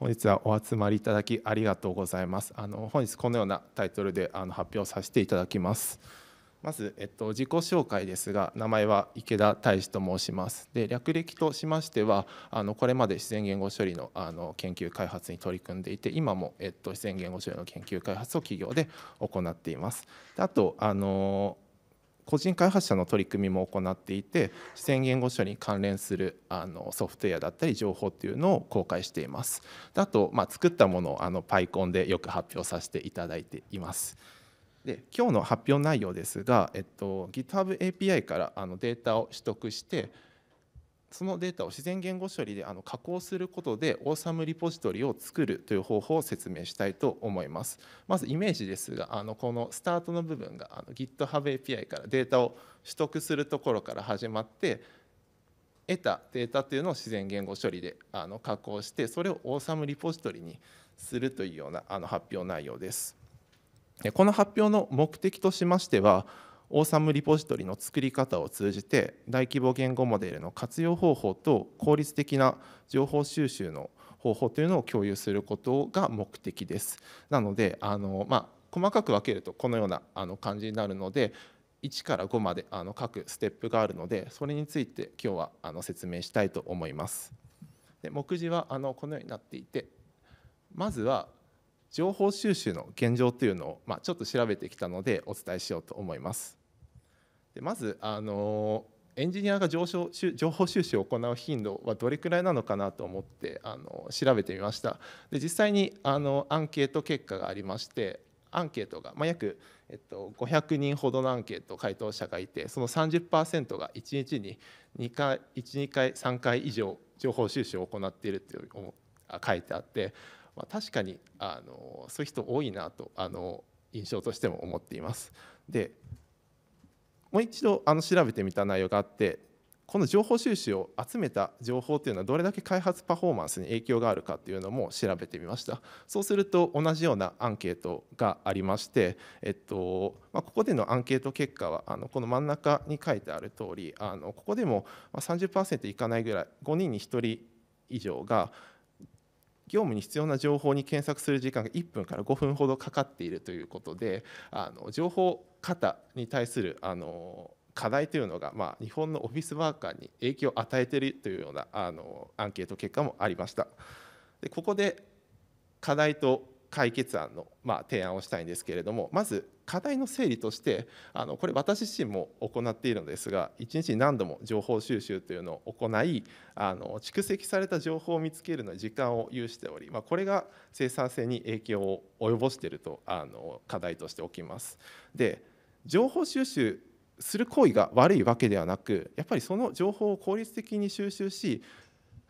本日はお集まりいただきありがとうございます。あの本日このようなタイトルであの発表させていただきます。まず、えっと、自己紹介ですが名前は池田大志と申しますで略歴としましてはあのこれまで自然言語処理のあの研究開発に取り組んでいて今も、えっと、自然言語処理の研究開発を企業で行っていますであとあの個人開発者の取り組みも行っていて視線言語処理に関連するあのソフトウェアだったり情報っていうのを公開しています。あと、まあ、作ったものをあの PyCon でよく発表させていただいています。で今日の発表内容ですが、えっと、GitHub API からあのデータを取得してそのデータを自然言語処理であの加工することでオーサムリポジトリを作るという方法を説明したいと思います。まずイメージですがあのこのスタートの部分があの GitHub API からデータを取得するところから始まって得たデータというのを自然言語処理であの加工してそれをオーサムリポジトリにするというようなあの発表内容です。この発表の目的としましてはオーサムリポジトリの作り方を通じて大規模言語モデルの活用方法と効率的な情報収集の方法というのを共有することが目的です。なのであの、まあ、細かく分けるとこのようなあの感じになるので1から5まであの各ステップがあるのでそれについて今日はあの説明したいと思います。で目次はあのこのようになっていてまずは情報収集の現状というのを、まあ、ちょっと調べてきたのでお伝えしようと思います。でまずあのエンジニアが情報収集を行う頻度はどれくらいなのかなと思ってあの調べてみましたで実際にあのアンケート結果がありましてアンケートが、まあ、約、えっと、500人ほどのアンケート回答者がいてその30%が1日に2回12回3回以上情報収集を行っているという書いてあってまあ、確かにあのそういう人多いなとあの印象としても思っています。でもう一度あの調べてみた内容があってこの情報収集を集めた情報というのはどれだけ開発パフォーマンスに影響があるかというのも調べてみましたそうすると同じようなアンケートがありまして、えっとまあ、ここでのアンケート結果はあのこの真ん中に書いてある通りありここでも30%いかないぐらい5人に1人以上が業務に必要な情報に検索する時間が1分から5分ほどかかっているということであの情報型に対するあの課題というのが、まあ、日本のオフィスワーカーに影響を与えているというようなあのアンケート結果もありました。でここで課題と解決案の、まあ、提案をしたいんですけれどもまず課題の整理としてあのこれ私自身も行っているのですが1日に何度も情報収集というのを行いあの蓄積された情報を見つけるのに時間を有しており、まあ、これが生産性に影響を及ぼしているとあの課題としておきます。で情報収集する行為が悪いわけではなくやっぱりその情報を効率的に収集し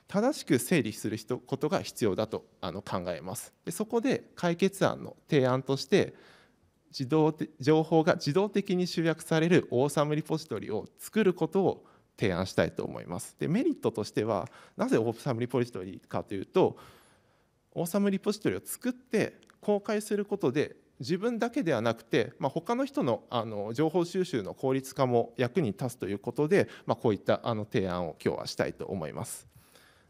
正しく整理することが必要だとあの考えます。でそこで解決案の提案として自動情報が自動的に集約されるオーサムリポジトリを作ることを提案したいと思います。でメリットとしてはなぜオーサムリポジトリかというとオーサムリポジトリを作って公開することで自分だけではなくて、まあ、他の人のあの情報収集の効率化も役に立つということで、まあ、こういったあの提案を今日はしたいと思います。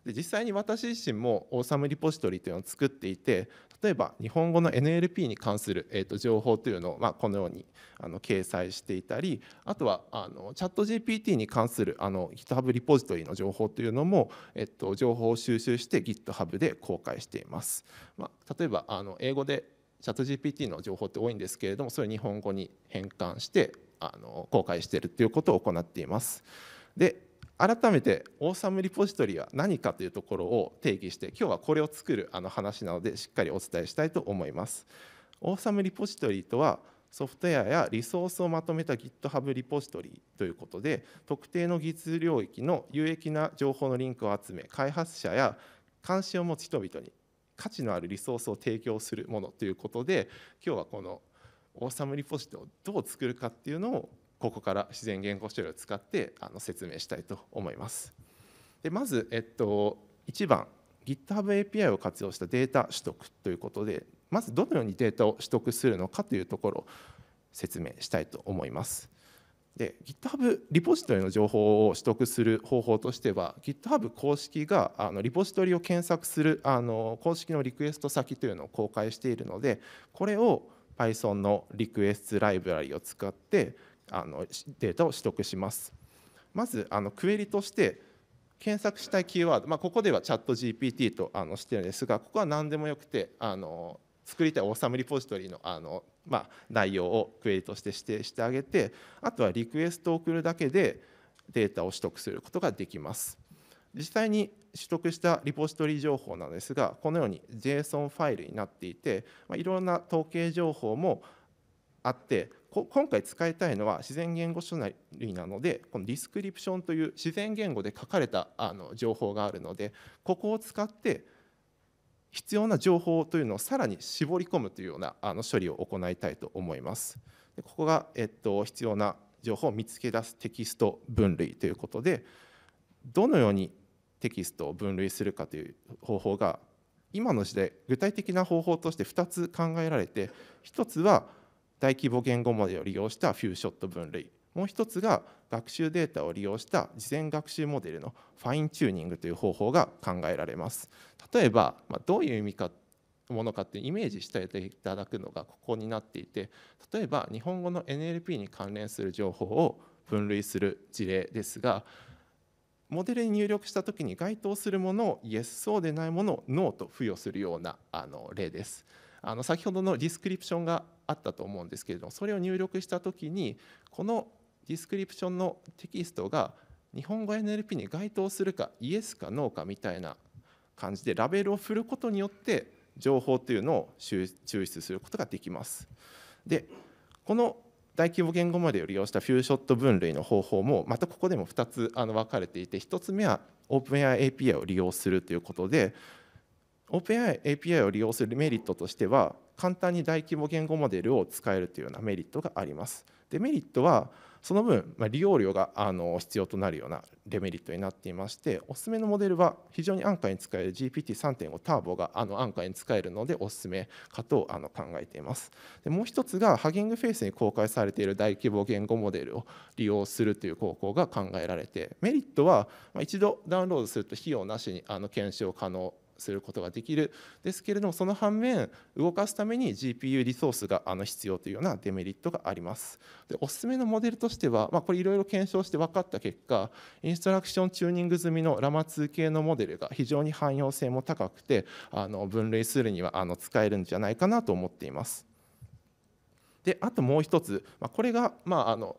で実際に私自身もオーサムリポジトリというのを作っていて例えば日本語の NLP に関する、えー、と情報というのを、まこのようにあの掲載していたりあとはあのチャット GPT に関するあの GitHub リポジトリの情報というのも、えっと、情報を収集して GitHub で公開しています。まあ、例えばあの英語でチャット GPT の情報って多いんですけれどもそれを日本語に変換してあの公開しているということを行っています。で改めてオーサムリポジトリは何かというところを定義して今日はこれを作るあの話なのでしっかりお伝えしたいと思います。オーサムリポジトリとはソフトウェアやリソースをまとめた GitHub リポジトリということで特定の技術領域の有益な情報のリンクを集め開発者や関心を持つ人々に価値のあるリソースを提供するものということで今日はこのオーサムリポジトをどう作るかっていうのをここから自然言語処理を使ってあの説明したいと思います。でまず、えっと、1番 GitHub API を活用したデータ取得ということでまずどのようにデータを取得するのかというところを説明したいと思います。で GitHub リポジトリの情報を取得する方法としては GitHub 公式があのリポジトリを検索するあの公式のリクエスト先というのを公開しているのでこれを Python のリクエストライブラリを使ってあのデータを取得します。まずあのクエリとして検索したいキーワード、まあ、ここではチャット GPT とあのしてるんですがここは何でもよくてあの作りたいオーサムリポジトリのあの、まあ、内容をクエリとして指定してあげてあとはリクエストを送るだけでデータを取得することができます。実際に取得したリポジトリ情報なんですがこのように JSON ファイルになっていて、まあ、いろんな統計情報もあって今回使いたいのは自然言語書類なのでこのディスクリプションという自然言語で書かれたあの情報があるのでここを使って必要な情報というのをさらに絞り込むというようなあの処理を行いたいと思います。でここが、えっと、必要な情報を見つけ出すテキスト分類ということでどのようにテキストを分類するかという方法が今の時代具体的な方法として2つ考えられて1つは大規模言語モデルを利用したフューショット分類もう一つが学習データを利用した事前学習モデルのファインチューニングという方法が考えられます例えば、まあ、どういう意味かものかってイメージしていただくのがここになっていて例えば日本語の NLP に関連する情報を分類する事例ですがモデルに入力した時に該当するものを Yes そうでないものを No と付与するようなあの例です。あの先ほどのディスクリプションがあったと思うんですけれどもそれを入力した時にこのディスクリプションのテキストが日本語 NLP に該当するかイエスかノーかみたいな感じでラベルを振ることによって情報というのを抽出することができます。でこの大規模言語までを利用したフューショット分類の方法もまたここでも2つあの分かれていて1つ目は OpenAI API を利用するということで OpenAI API を利用するメリットとしては簡単に大規模言語モデルを使えるというようなメリットがあります。デメリットはその分、ま利用料があの必要となるようなデメリットになっていましておすすめのモデルは非常に安価に使える GPT3.5 ターボがあの安価に使えるのでおすすめかとあの考えていますでもう一つがハギングフェイスに公開されている大規模言語モデルを利用するという方向が考えられてメリットは一度ダウンロードすると費用なしにあの検証可能することができるですけれどもその反面動かすために GPU リソースがあの必要というようなデメリットがありますでおすすめのモデルとしては、まあ、これいろいろ検証して分かった結果インストラクションチューニング済みのラマ2系のモデルが非常に汎用性も高くてあの分類するにはあの使えるんじゃないかなと思っていますであともう一つ、まあ、これが、まあ、あの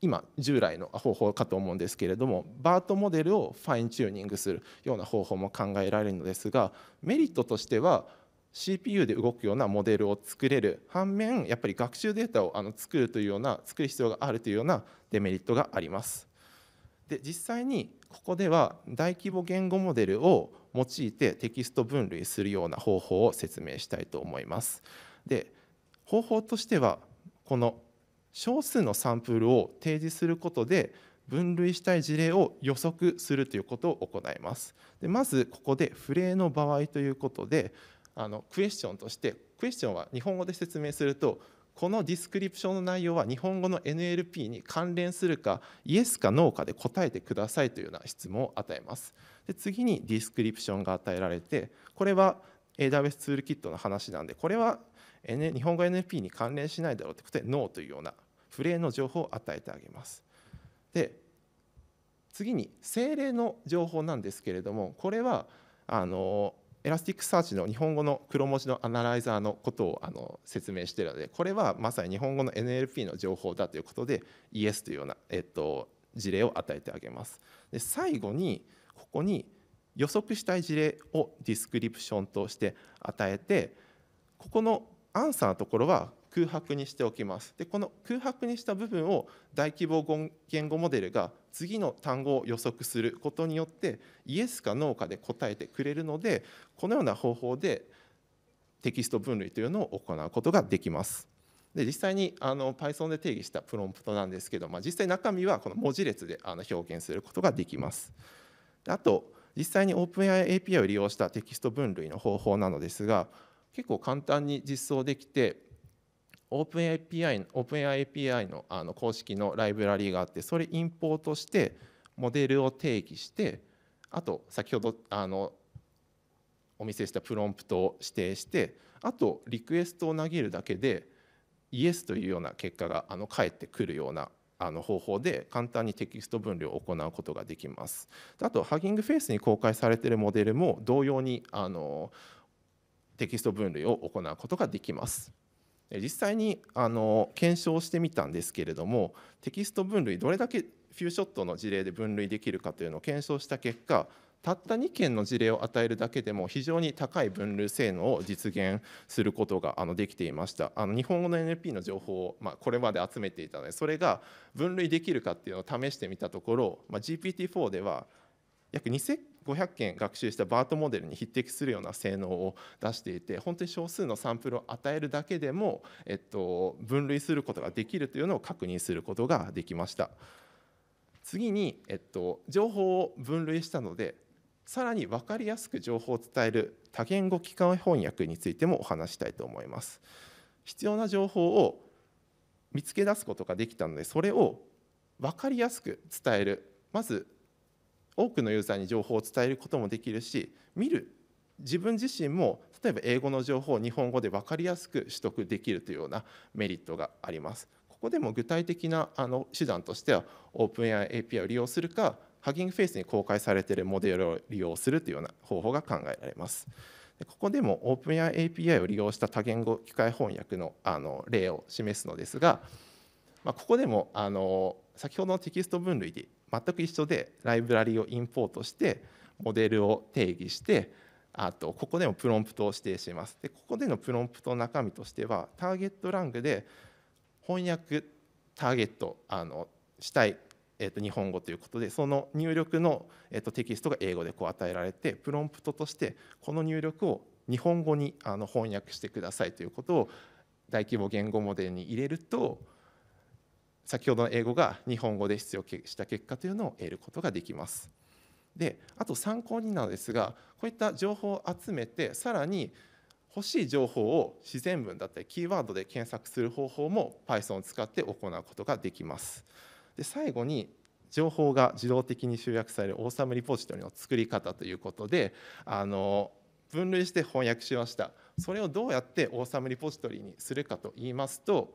今従来の方法かと思うんですけれどもバートモデルをファインチューニングするような方法も考えられるのですがメリットとしては CPU で動くようなモデルを作れる反面やっぱり学習データをあの作るというような作る必要があるというようなデメリットがあります。で実際にここでは大規模言語モデルを用いてテキスト分類するような方法を説明したいと思います。で方法としてはこの少数のサンプルを提示することで分類したい事例を予測するということを行います。でまずここでフレーの場合ということであのクエスチョンとしてクエスチョンは日本語で説明するとこのディスクリプションの内容は日本語の NLP に関連するかイエスかノーかで答えてくださいというような質問を与えます。で次にディスクリプションが与えられてこれは AWS ツールキットの話なんでこれは N、日本語 NLP に関連しないだろうということで NO というような不例の情報を与えてあげます。で次に精霊の情報なんですけれどもこれはあのエラスティックサーチの日本語の黒文字のアナライザーのことをあの説明しているのでこれはまさに日本語の NLP の情報だということで ES というような、えっと、事例を与えてあげます。で最後にここに予測したい事例をディスクリプションとして与えてここのアンサーのところは空白にしておきます。でこの空白にした部分を大規模言語モデルが次の単語を予測することによってイエスかノーかで答えてくれるのでこのような方法でテキスト分類というのを行うことができます。で実際にあの Python で定義したプロンプトなんですけど、まあ、実際中身はこの文字列であの表現することができます。あと実際に OpenAI API を利用したテキスト分類の方法なのですが結構簡単に実装できて OpenAPI OpenAPI のあの公式のライブラリーがあってそれインポートしてモデルを定義してあと先ほどあのお見せしたプロンプトを指定してあとリクエストを投げるだけでイエスというような結果があの返ってくるようなあの方法で簡単にテキスト分量を行うことができます。あとハギングフェイスに公開されているモデルも同様にあのテキスト分類を行うことができます。実際にあの検証してみたんですけれどもテキスト分類どれだけフューショットの事例で分類できるかというのを検証した結果たった2件の事例を与えるだけでも非常に高い分類性能を実現することができていましたあの日本語の NLP の情報を、これまで集めていたのでそれが分類できるかっていうのを試してみたところ、GPT-4 では約 2, 500件学習したバートモデルに匹敵するような性能を出していて本当に少数のサンプルを与えるだけでも、えっと、分類することができるというのを確認することができました。次に、えっと、情報を分類したのでさらに分かりやすく情報を伝える多言語機関翻訳についてもお話したいと思います。必要な情報を見つけ出すことができたのでそれを分かりやすく伝えるまず多くのユーザーに情報を伝えることもできるし見る自分自身も例えば英語の情報を日本語で分かりやすく取得できるというようなメリットがあります。ここでも具体的なあの手段としてはオープン a i API を利用するかハギングフェイスに公開されているモデルを利用するというような方法が考えられます。ここでもオープン a i API を利用した多言語機械翻訳のあの例を示すのですが、まあ、ここでもあの先ほどのテキスト分類で全く一緒でライブラリをインポートしてモデルを定義してあとここでもプロンプトを指定しますでここでのプロンプトの中身としてはターゲットラングで翻訳ターゲットあのしたい、えー、と日本語ということでその入力の、えー、とテキストが英語でこう与えられてプロンプトとしてこの入力を日本語にあの翻訳してくださいということを大規模言語モデルに入れると先ほどの英語が日本語で必要した結果というのを得ることができます。であと参考になのですがこういった情報を集めてさらに欲しい情報を自然文だったりキーワードで検索する方法も Python を使って行うことができます。で最後に情報が自動的に集約されるオーサムリポジトリの作り方ということであの分類して翻訳しましたそれをどうやってオーサムリポジトリにするかと言いますと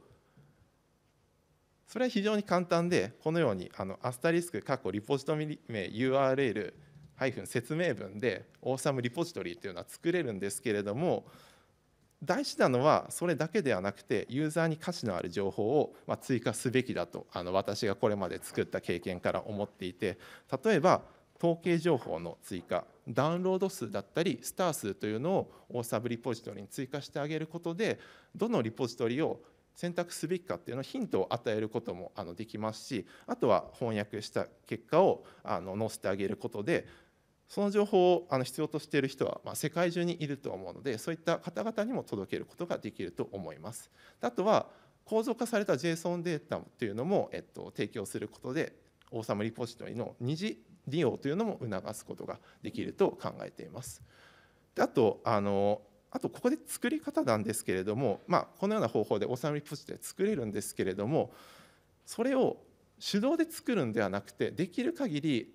それは非常に簡単でこのようにあのアスタリスク括弧リポジトリ名 URL ハイフン説明文でオーサムリポジトリというのは作れるんですけれども大事なのはそれだけではなくてユーザーに価値のある情報をま追加すべきだとあの私がこれまで作った経験から思っていて例えば統計情報の追加ダウンロード数だったりスター数というのをオーサブリポジトリに追加してあげることでどのリポジトリを選択すべきかっていうのをヒントを与えることもあのできますしあとは翻訳した結果をあの載せてあげることでその情報をあの必要としている人はま世界中にいると思うのでそういった方々にも届けることができると思います。あとは構造化された JSON データというのも、えっと、提供することでオーサムリポジトリの二次利用というのも促すことができると考えています。であとあのあとここで作り方なんですけれども、まあ、このような方法でおさみポジで作れるんですけれどもそれを手動で作るんではなくてできる限り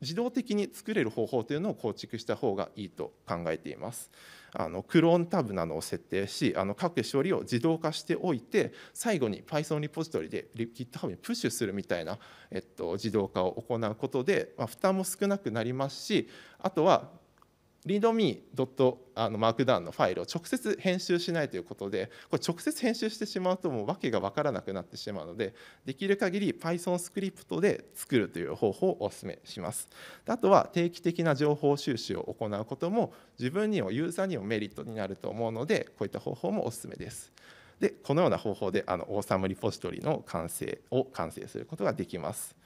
自動的に作れる方法というのを構築した方がいいと考えています。あのクローンタブなどを設定しあの各処理を自動化しておいて最後に Python リポジトリで GitHub にプッシュするみたいな、えっと、自動化を行うことで、まあ、負担も少なくなりますしあとはドミード m トあ a r k d o w n のファイルを直接編集しないということでこれ直接編集してしまうともう訳が分からなくなってしまうのでできる限り Python スクリプトで作るという方法をお勧めしますあとは定期的な情報収集を行うことも自分にもユーザーにもメリットになると思うのでこういった方法もお勧めですでこのような方法であのオーサムリポジトリの完成を完成することができます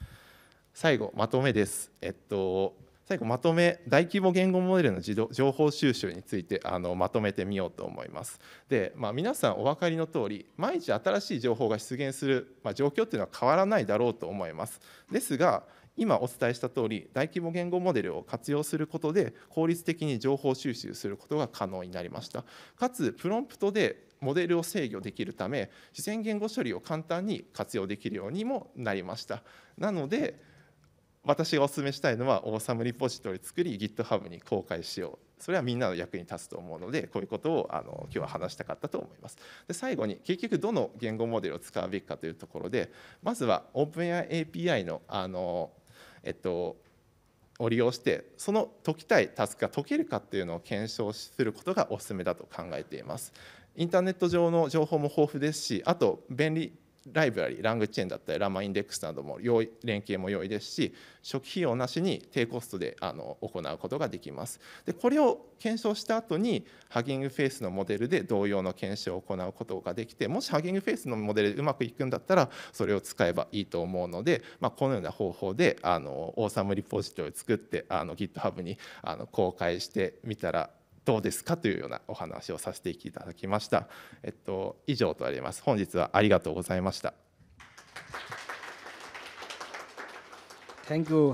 最後まとめですえっと最後まとめ大規模言語モデルの自動情報収集についてあのまとめてみようと思います。で、まあ、皆さんお分かりの通り毎日新しい情報が出現する、まあ、状況っていうのは変わらないだろうと思います。ですが今お伝えした通り大規模言語モデルを活用することで効率的に情報収集することが可能になりましたかつプロンプトでモデルを制御できるため自然言語処理を簡単に活用できるようにもなりましたなので私がお勧めしたいのはオーサムリポジトリ作り GitHub に公開しようそれはみんなの役に立つと思うのでこういうことをあの今日は話したかったと思いますで最後に結局どの言語モデルを使うべきかというところでまずは OpenAI API のあの、えっと、を利用してその解きたいタスクが解けるかっていうのを検証することがおすすめだと考えていますインターネット上の情報も豊富ですしあと便利ライブラリラングチェーンだったりラマインデックスなども用意連携も良いですし初期費用なしに低コストであの行うことができますでこれを検証した後にハギングフェイスのモデルで同様の検証を行うことができてもしハギングフェイスのモデルでうまくいくんだったらそれを使えばいいと思うので、まあ、このような方法であのオーサムリポジトリを作ってあの GitHub にあの公開してみたらどうですかというようなお話をさせていただきました。えっと、以上となります。本日はありがとうございました。Thank you,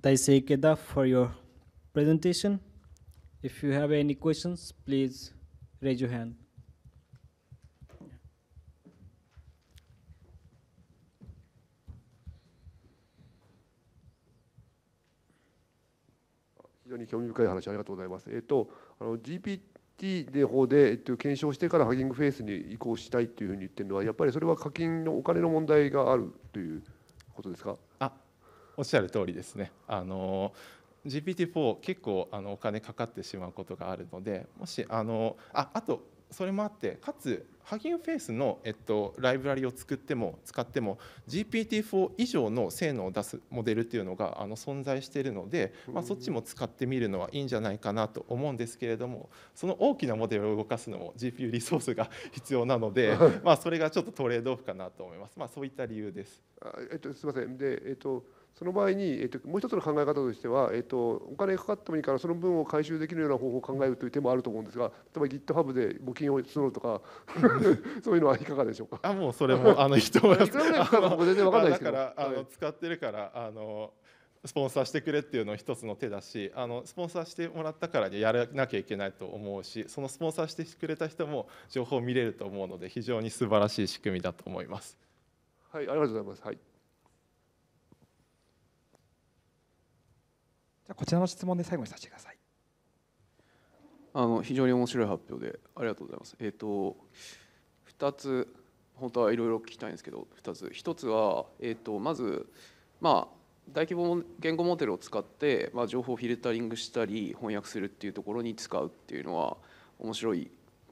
Daisei Keda, for your presentation. If you have any questions, please raise your hand. 常に興味深い話ありがとうございます。えっ、とあの GPT で方でえっ、と検証してからハギングフェイスに移行したいというふうに言ってるのはやっぱりそれは課金のお金の問題があるということですか？あ、おっしゃる通りですね。あの GPT4 結構あのお金かかってしまうことがあるのでもしあのああとそれもあってかつハギンフェイスの、えっと、ライブラリを作っても使っても GPT-4 以上の性能を出すモデルっていうのがあの存在しているので、まあ、そっちも使ってみるのはいいんじゃないかなと思うんですけれどもその大きなモデルを動かすのも GPU リソースが必要なので、まあ、それがちょっとトレードオフかなと思います。まあ、そういった理由です。えっと、すみませんで、えっとその場合に、えっと、もう一つの考え方としては、えっと、お金かかってもいいからその分を回収できるような方法を考えるという手もあると思うんですが例えば GitHub で募金を募るとかそういうのはいかがでしょうかあもうそれもあの人はら い全然わかないですからあの、使ってるからあのスポンサーしてくれっていうの一つの手だしあのスポンサーしてもらったからにやらなきゃいけないと思うしそのスポンサーしてくれた人も情報を見れると思うので非常に素晴らしい仕組みだと思います。はい、ありがとうございます。はいこちらの質問で最後にさせてください。あの非常に面白い発表でありがとうございます。えっ、ー、と2つ本当はいろいろ聞きたいんですけど2つ1つは、えーと、まず、まあ、大規模言語モデルを使って、まあ、情報をフィルタリングしたり翻訳するっていうところに使うっていうのは面白い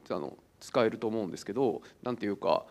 あの使えると思うんですけど何ていうか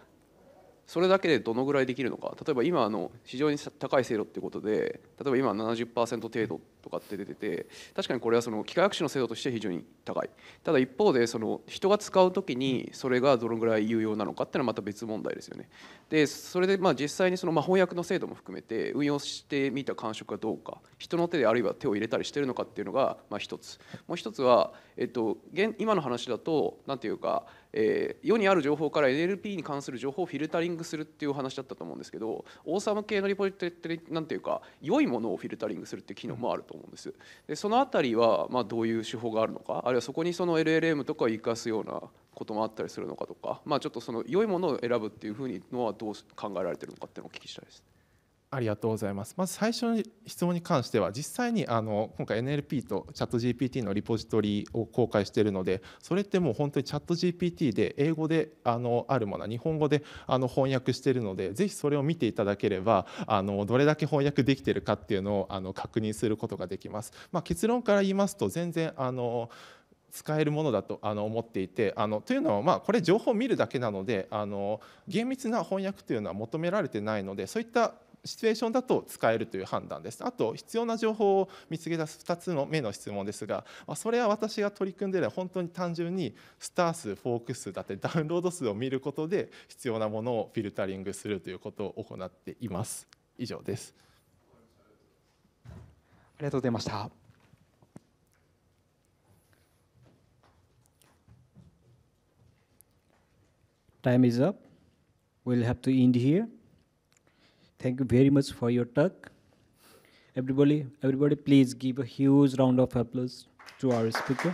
それだけでどのぐらいできるのか例えば今あの非常に高い精度っていうことで例えば今70%程度とかって出てて確かにこれはその機械学習の精度として非常に高いただ一方でその人が使う時にそれがどのぐらい有用なのかっていうのはまた別問題ですよねでそれでまあ実際にそのま翻訳の精度も含めて運用してみた感触がどうか人の手であるいは手を入れたりしてるのかっていうのがまあ一つもう一つは、えっと、現今の話だと何ていうかえー、世にある情報から NLP に関する情報をフィルタリングするっていう話だったと思うんですけどオーサム系のリポジトリってなんていうか良いものをフィルタリングするっていう機能もあると思うんですでその辺りはまどういう手法があるのかあるいはそこにその LLM とかを生かすようなこともあったりするのかとか、まあ、ちょっとその良いものを選ぶっていうふうにのはどう考えられてるのかっていうのをお聞きしたいです、ありがとうございます。まず最初の質問に関しては、実際にあの今回 NLP と ChatGPT のリポジトリを公開しているので、それってもう本当に ChatGPT で英語であのあるものは日本語であの翻訳しているので、ぜひそれを見ていただければ、あのどれだけ翻訳できているかっていうのをあの確認することができます。まあ、結論から言いますと、全然あの使えるものだとあの思っていてあのというのはまあこれ情報を見るだけなのであの厳密な翻訳というのは求められてないのでそういったシチュエーションだと使えるという判断です。あと必要な情報を見つけ出す2つの目の質問ですが、まそれは私が取り組んでいる本当に単純にスター数フォーク数だって ダウンロード数を見ることで必要なものをフィルタリングするということを行っています。以上です。ありがとうございました。Time is up. We'll have to end here. Thank you very much for your talk. Everybody, everybody, please give a huge round of applause to our speaker.